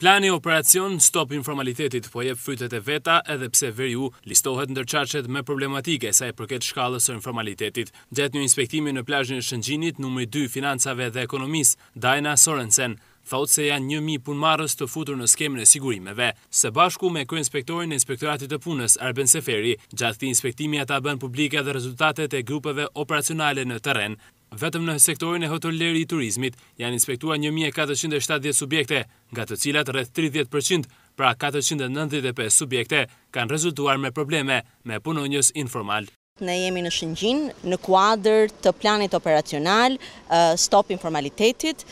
Plani operacion stop informalitetit po jep frytet e veta edhe pse veriu listohet ndërqarqet me problematike sa e përket shkallës së informalitetit. Gjet një inspektimi në plajnë shëngjinit nëmëri 2 financave dhe ekonomis, Dajna Sorensen, thotë se janë një mi punëmarës të futur në skemën e sigurimeve. Se bashku me kërë inspektorin e inspektoratit të punës, Arben Seferi, gjatë ti inspektimi ata bën publike dhe rezultatet e grupeve operacionale në teren, vetëm në sektorin e hotelleri i turizmit janë inspektuar 1470 subjekte, nga të cilat rreth 30%, pra 495 subjekte kanë rezultuar me probleme me punonjës informal. Ne jemi në Shëngjin, në kuadrë të planit operacional, stop informalitetit,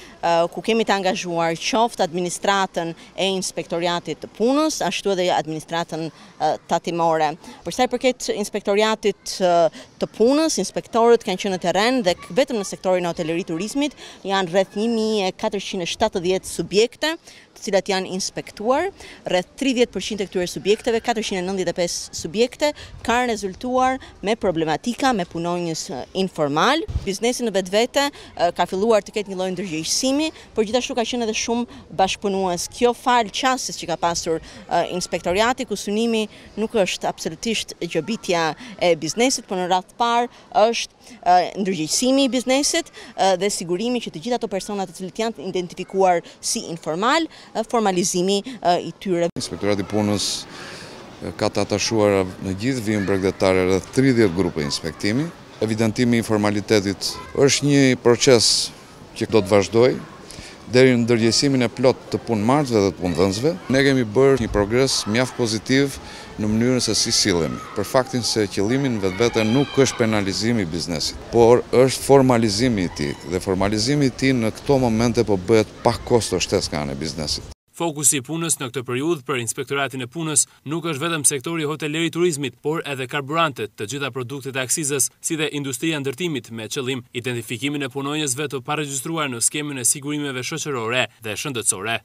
ku kemi të angazhuar qoft administratën e inspektoriatit të punës, ashtu edhe administratën të atimore. Përsa i përket inspektoriatit të punës, inspektorët kanë që në teren dhe vetëm në sektorin e hoteleri turizmit, janë rrëth 1470 subjekte, të cilat janë inspektuar, rrëth 30% e këture subjekteve, 495 subjekte, kanë rezultuar me me problematika, me punonjës informal. Biznesin në vetë vete ka filluar të ketë një lojnë ndërgjëjsimi, por gjithashtu ka qenë edhe shumë bashkëpunuas. Kjo falë qasës që ka pasur inspektoriati, ku sunimi nuk është absolutisht gjobitja e biznesit, por në ratë parë është ndërgjëjsimi i biznesit dhe sigurimi që të gjitha të personat të cilët janë identifikuar si informal, formalizimi i tyre. Inspektorati punës ka të atashuar në gjithë vim bregdetare dhe 30 grupe inspektimi. Evidentimi informalitetit është një proces që do të vazhdoj, deri në ndërgjesimin e plot të punë martëve dhe të punë dhëndzve. Ne kemi bërë një progres mjafë pozitiv në mënyrën se si silemi, për faktin se qëlimin vetë vete nuk është penalizimi biznesit, por është formalizimi ti dhe formalizimi ti në këto momente po bëhet pak kosto shtes ka në biznesit. Fokusi i punës në këtë periudhë për inspektoratin e punës nuk është vetëm sektori hoteleri turizmit, por edhe karburantet, të gjitha produktet e aksizës, si dhe industria ndërtimit me qëllim identifikimin e punonjësve të paregjistruar në skemin e sigurimeve shoqërore dhe shëndetësore.